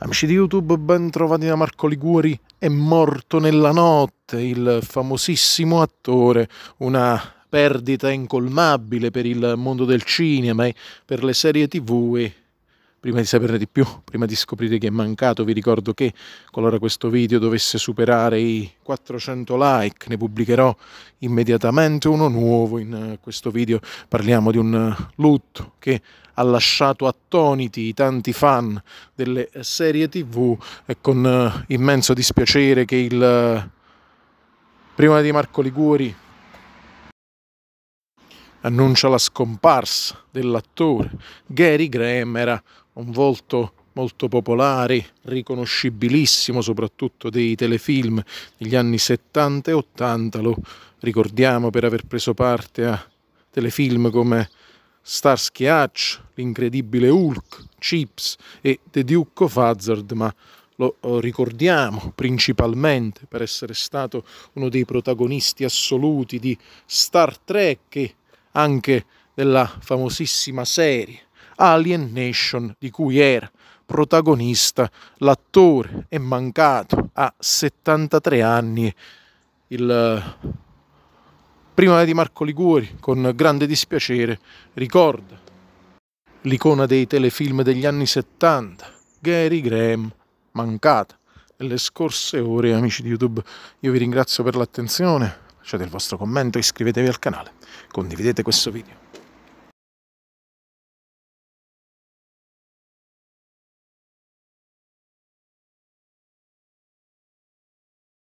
Amici di YouTube, ben trovati da Marco Liguori. È morto nella notte il famosissimo attore, una perdita incolmabile per il mondo del cinema e per le serie tv e prima di saperne di più, prima di scoprire che è mancato, vi ricordo che qualora questo video dovesse superare i 400 like, ne pubblicherò immediatamente uno nuovo. In eh, questo video parliamo di un eh, lutto che ha lasciato attoniti i tanti fan delle eh, serie TV e con immenso dispiacere che il prima di Marco Liguori annuncia la scomparsa dell'attore. Gary Graham era un volto molto popolare, riconoscibilissimo soprattutto dei telefilm degli anni 70 e 80, lo ricordiamo per aver preso parte a telefilm come Starsky Hatch, L'incredibile Hulk, Chips e The Duke of Hazard, ma lo eh, ricordiamo principalmente per essere stato uno dei protagonisti assoluti di Star Trek e anche della famosissima serie Alien Nation di cui era protagonista l'attore è mancato a 73 anni il prima di Marco Liguori con grande dispiacere ricorda l'icona dei telefilm degli anni 70 Gary Graham mancata nelle scorse ore amici di YouTube io vi ringrazio per l'attenzione lasciate il vostro commento iscrivetevi al canale condividete questo video